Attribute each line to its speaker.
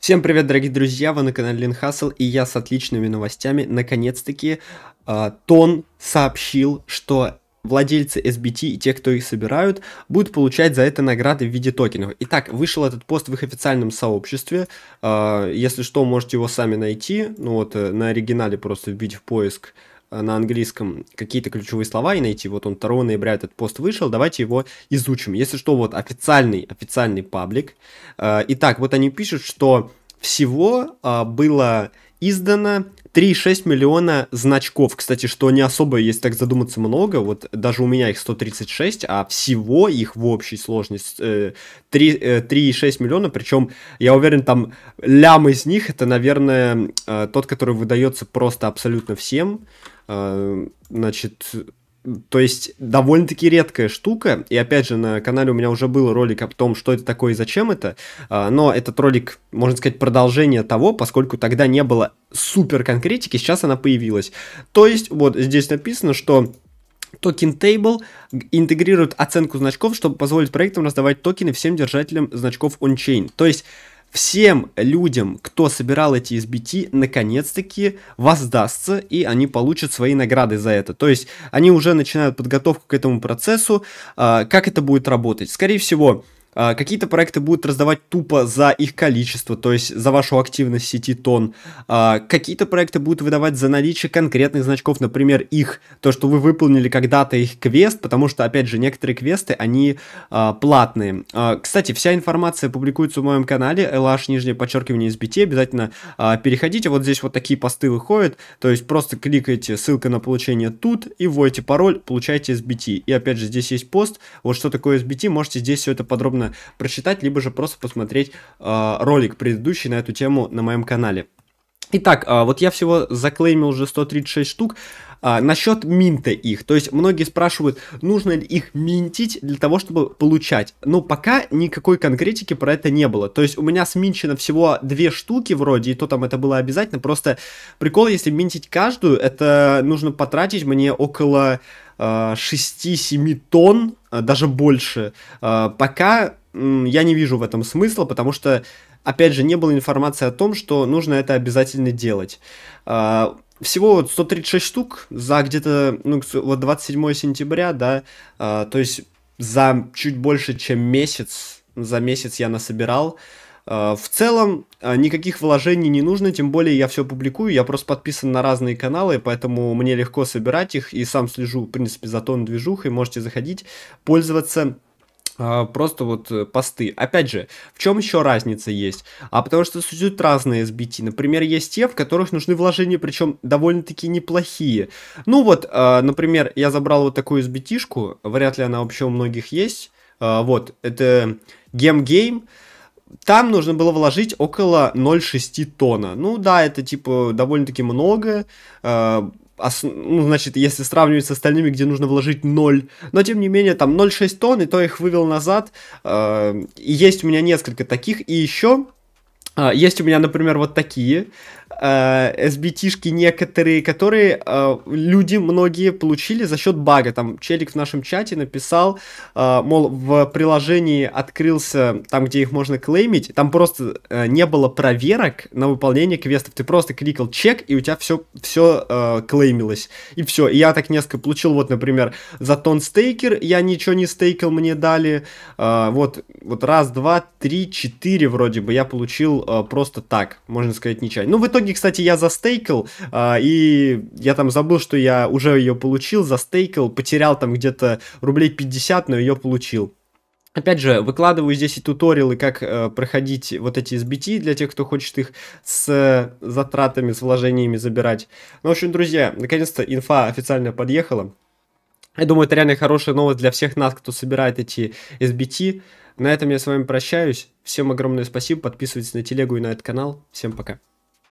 Speaker 1: Всем привет, дорогие друзья, вы на канале Линхасл, и я с отличными новостями. Наконец-таки а, Тон сообщил, что владельцы SBT и те, кто их собирают, будут получать за это награды в виде токенов. Итак, вышел этот пост в их официальном сообществе. А, если что, можете его сами найти. Ну вот, э, на оригинале просто вбить в поиск Э, на английском какие-то ключевые слова и найти, вот он 2 ноября этот пост вышел, давайте его изучим. Если что, вот официальный, официальный паблик. Э, итак, вот они пишут, что всего э, было издано 3,6 миллиона значков. Кстати, что не особо, если так задуматься, много. Вот даже у меня их 136, а всего их в общей сложности 3,6 миллиона. Причем, я уверен, там лям из них это, наверное, тот, который выдается просто абсолютно всем. Э, значит, то есть довольно-таки редкая штука. И опять же, на канале у меня уже был ролик о том, что это такое и зачем это. Э, но этот ролик, можно сказать, продолжение того, поскольку тогда не было супер конкретики, сейчас она появилась. То есть вот здесь написано, что Токен Table интегрирует оценку значков, чтобы позволить проектам раздавать токены всем держателям значков on-chain. То есть всем людям, кто собирал эти SBT, наконец-таки воздастся, и они получат свои награды за это. То есть они уже начинают подготовку к этому процессу. А, как это будет работать? Скорее всего, а, какие-то проекты будут раздавать тупо за их количество, то есть за вашу активность в сети тон. А, какие-то проекты будут выдавать за наличие конкретных значков, например, их, то, что вы выполнили когда-то их квест, потому что, опять же, некоторые квесты, они а, платные. Кстати, вся информация публикуется в моем канале, LH, нижнее подчеркивание, SBT, обязательно переходите, вот здесь вот такие посты выходят, то есть просто кликайте, ссылка на получение тут, и вводите пароль, получаете SBT. И опять же, здесь есть пост, вот что такое SBT, можете здесь все это подробно подробно прочитать, либо же просто посмотреть э, ролик предыдущий на эту тему на моем канале. Итак, а, вот я всего заклеймил уже 136 штук. А, насчет минта их, то есть многие спрашивают, нужно ли их минтить для того, чтобы получать. Но пока никакой конкретики про это не было. То есть у меня сминчено всего две штуки вроде, и то там это было обязательно. Просто прикол, если минтить каждую, это нужно потратить мне около э, а, 6-7 тонн, а, даже больше. Э, пока я не вижу в этом смысла, потому что опять же, не было информации о том, что нужно это обязательно делать. А, всего вот 136 штук за где-то, ну, вот 27 сентября, да, а, то есть за чуть больше, чем месяц, за месяц я насобирал. А, в целом никаких вложений не нужно, тем более я все публикую, я просто подписан на разные каналы, поэтому мне легко собирать их и сам слежу, в принципе, за тон движухой, можете заходить, пользоваться а, просто вот э, посты. Опять же, в чем еще разница есть? А потому что существуют разные SBT. Например, есть те, в которых нужны вложения, причем довольно-таки неплохие. Ну вот, а, например, я забрал вот такую SBT-шку, вряд ли она вообще у многих есть. А, вот, это Game Game. Там нужно было вложить около 0,6 тонна. Ну да, это типа довольно-таки много ос, ну, значит, если сравнивать с остальными, где нужно вложить 0, но тем не менее там 0,6 тонн, и то их вывел назад, э, есть у меня несколько таких, и еще э, есть у меня, например, вот такие э, SBT-шки некоторые, которые э, люди многие получили за счет бага. Там челик в нашем чате написал, э, мол, в приложении открылся там, где их можно клеймить, там просто э, не было проверок на выполнение квестов. Ты просто кликал чек, и у тебя все, все э, клеймилось. И все. И я так несколько получил, вот, например, за тон стейкер я ничего не стейкал, мне дали. Э, вот, вот раз, два, три, четыре вроде бы я получил э, просто так, можно сказать, нечаянно. Ну, в итоге итоге, кстати, я застейкал, а, и я там забыл, что я уже ее получил, застейкал, потерял там где-то рублей 50, но ее получил. Опять же, выкладываю здесь и туториалы, как э, проходить вот эти SBT для тех, кто хочет их с э, затратами, с вложениями забирать. Ну, в общем, друзья, наконец-то инфа официально подъехала. Я думаю, это реально хорошая новость для всех нас, кто собирает эти SBT. На этом я с вами прощаюсь. Всем огромное спасибо. Подписывайтесь на телегу и на этот канал. Всем пока.